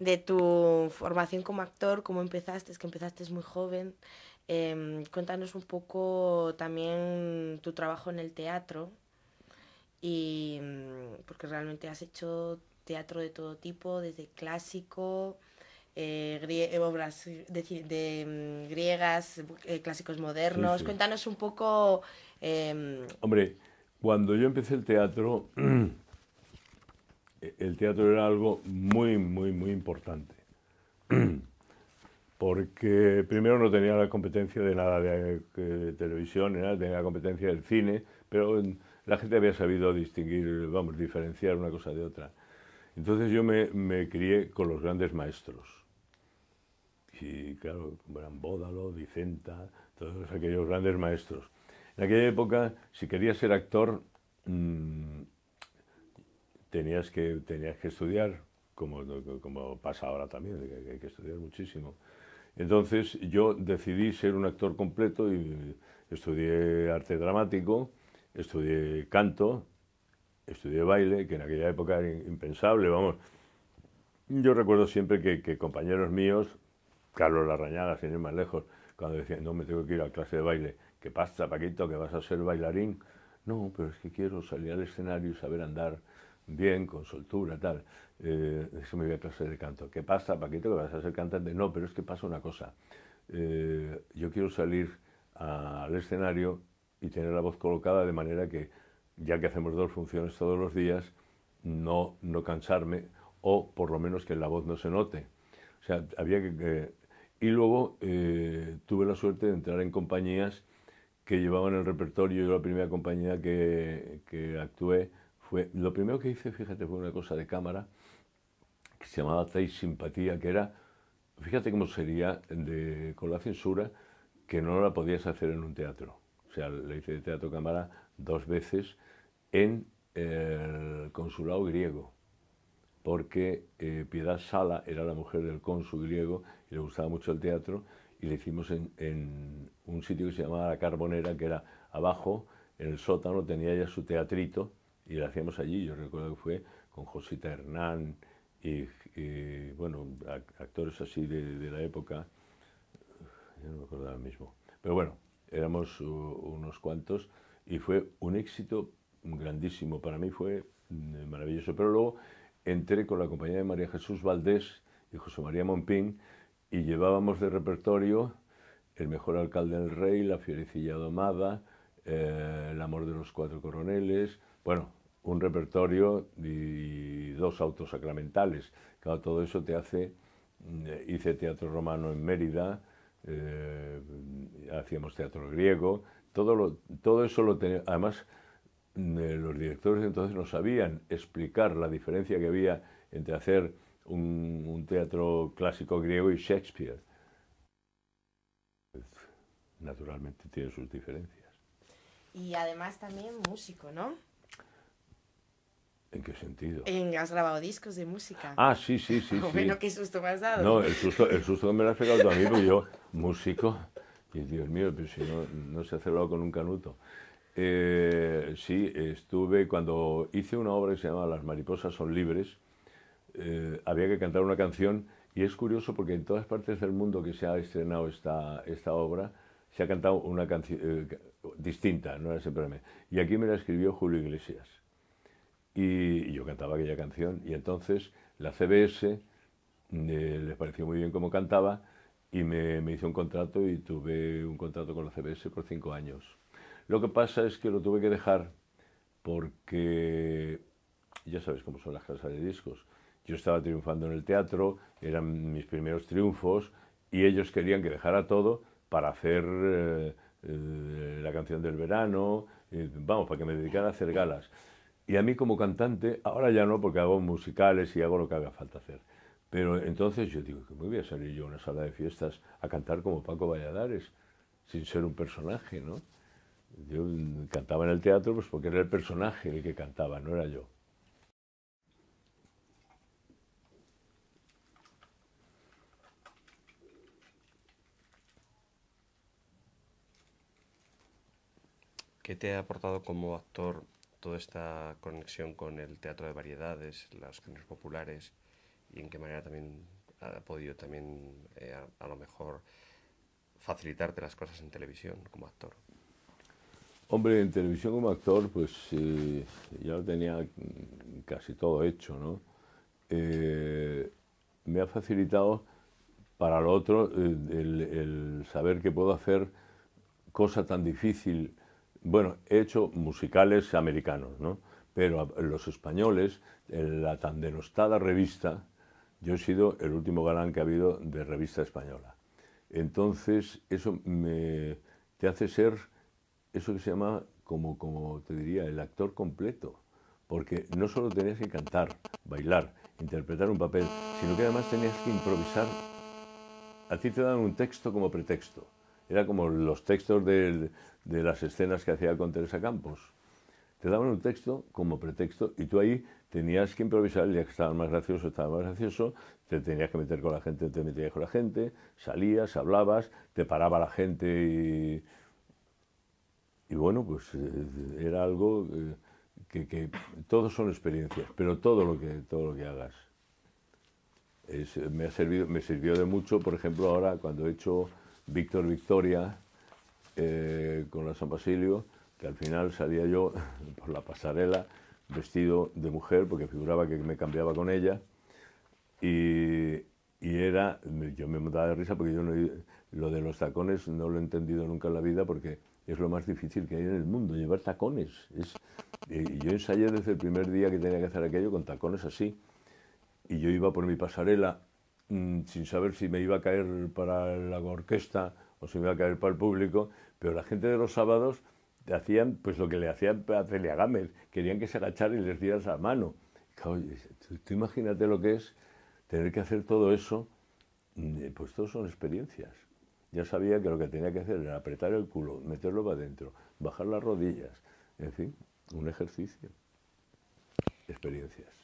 de tu formación como actor, cómo empezaste, es que empezaste muy joven. Em, cuéntanos un poco también tu trabajo en el teatro, y, mm, porque realmente has hecho teatro de todo tipo, desde clásico, eh, eh, obras de, mm, griegas, eh, clásicos modernos. Cuéntanos un poco... Em, Hombre, cuando yo empecé el teatro... E-, el teatro era algo muy, muy, muy importante. Porque primero no tenía la competencia de nada de, eh, televisión, tenía la competencia del cine, pero mm, la gente había sabido distinguir, vamos, diferenciar una cosa de otra. Entonces yo me, crié con los grandes maestros. Y claro, eran Bódalo, Vicenta, todos aquellos grandes maestros. En aquella época, si querías ser actor, mm, tenías que, tenías que estudiar, como, como pasa ahora también, hay que estudiar muchísimo. Entonces yo decidí ser un actor completo y estudié arte dramático, estudié canto, estudié baile, que en aquella época era impensable, vamos. Yo recuerdo siempre que, compañeros míos, Carlos Larrañaga, sin ir más lejos, cuando decían, no, me tengo que ir a clase de baile, que pasa, Paquito, que vas a ser bailarín. No, pero es que quiero salir al escenario y saber andar bien, con soltura, tal. Eh, eso me voy a clase de canto. ¿Qué pasa, Paquito, que vas a ser cantante? No, pero es que pasa una cosa. Eh, yo quiero salir al escenario y tener la voz colocada de manera que, ya que hacemos dos funciones todos los días, no, no cansarme o por lo menos que la voz no se note. O sea, había que... y luego eh, tuve la suerte de entrar en compañías que llevaban el repertorio. Yo la primera compañía que, que actué lo primero que hice, fíjate, fue una cosa de cámara que se llamaba Tei Simpatía, que era, fíjate cómo sería con la censura, que no la podías hacer en un teatro. O sea, le hice de teatro cámara dos veces en eh, el consulado griego, porque eh, Piedad Sala era la mujer del cónsul griego y le gustaba mucho el teatro, y le hicimos en, en un sitio que se llamaba La Carbonera, que era abajo, en el sótano, tenía ya su teatrito, y la hacíamos allí, yo recuerdo que fue con Josita Hernán y, bueno, actores así de, la época, yo no me acuerdo ahora mismo, pero bueno, éramos uh, unos cuantos y fue un éxito grandísimo, para mí fue mm, maravilloso, pero luego entré con la compañía de María Jesús Valdés y José María Mompín y llevábamos de repertorio El mejor alcalde del rey, La fierecilla domada, eh, El amor de los cuatro coroneles, bueno, un repertorio y dos autos sacramentales. todo eso te hace, mm, hice teatro romano en Mérida, eh, hacíamos teatro griego, todo, eso lo tenía, además mm, eh, los directores entonces no sabían explicar la diferencia que había entre hacer un, un teatro clásico griego y Shakespeare. Pues, naturalmente tiene sus diferencias. Y además también músico, ¿no? ¿En qué sentido? has grabado discos de música. Ah, sí, sí, sí. sí. bueno, qué susto me has dado. No, el susto, el susto que me lo has pegado a mí, porque yo, músico, y Dios mío, si no, se ha cerrado con un canuto. Eh, sí, estuve cuando hice una obra que se llama Las mariposas son libres, eh, había que cantar una canción y es curioso porque en todas partes del mundo que se ha estrenado esta, esta obra se ha cantado una canción eh, distinta, no era siempre Y aquí me la escribió Julio Iglesias y yo cantaba aquella canción y entonces la CBS eh, les pareció muy bien cómo cantaba y me, hizo un contrato y tuve un contrato con la CBS por cinco años. Lo que pasa es que lo tuve que dejar porque ya sabes cómo son las casas de discos. Yo estaba triunfando en el teatro, eran mis primeros triunfos y ellos querían que dejara todo para hacer eh, eh, la canción del verano, vamos, para que me dedicara a hacer galas. Y a mí como cantante, ahora ya no, porque hago musicales y hago lo que haga falta hacer. Pero entonces yo digo, que me voy a salir yo a una sala de fiestas a cantar como Paco Valladares, sin ser un personaje, ¿no? Yo cantaba en el teatro pues porque era el personaje el que cantaba, no era yo. ¿Qué te ha aportado como actor toda esta conexión con el teatro de variedades, las canciones populares y en qué manera también ha podido también eh, a, lo mejor facilitarte las cosas en televisión como actor. Hombre, en televisión como actor, pues eh, ya lo tenía casi todo hecho, ¿no? Eh, me ha facilitado para lo otro el, el saber que puedo hacer cosa tan difícil bueno, he hecho musicales americanos, ¿no? Pero los españoles, en la tan denostada revista, yo he sido el último galán que ha habido de revista española. Entonces, eso me, te hace ser eso que se llama, como, como te diría, el actor completo. Porque no solo tenías que cantar, bailar, interpretar un papel, sino que además tenías que improvisar. A ti te dan un texto como pretexto. Era como los textos de, las escenas que hacía con Teresa Campos. Te daban un texto como pretexto y tú ahí tenías que improvisar, ya que estaba más gracioso, estaba más gracioso, te tenías que meter con la gente, te metías con la gente, salías, hablabas, te paraba la gente y, y bueno, pues eh, era algo eh, que, todos son experiencias, pero todo lo que, todo lo que hagas. me, ha servido, me sirvió de mucho, por ejemplo, ahora cuando he hecho Víctor Victoria eh, con la San Basilio, que al final salía yo por la pasarela vestido de mujer, porque figuraba que me cambiaba con ella, y, era, yo me montaba de risa porque yo no, lo de los tacones no lo he entendido nunca en la vida, porque es lo más difícil que hay en el mundo, llevar tacones. Es, yo ensayé desde el primer día que tenía que hacer aquello con tacones así, y yo iba por mi pasarela Mm, sin saber si me iba a caer para la orquesta o si me iba a caer para el público, pero la gente de los sábados hacían pues lo que le hacían a Celia Gámez, querían que se agachara y les dieras la mano. tú, imagínate lo que es tener que hacer todo eso, mm, eh, pues todo son experiencias. Ya sabía que lo que tenía que hacer era apretar el culo, meterlo para adentro, bajar las rodillas, en fin, un ejercicio. Experiencias.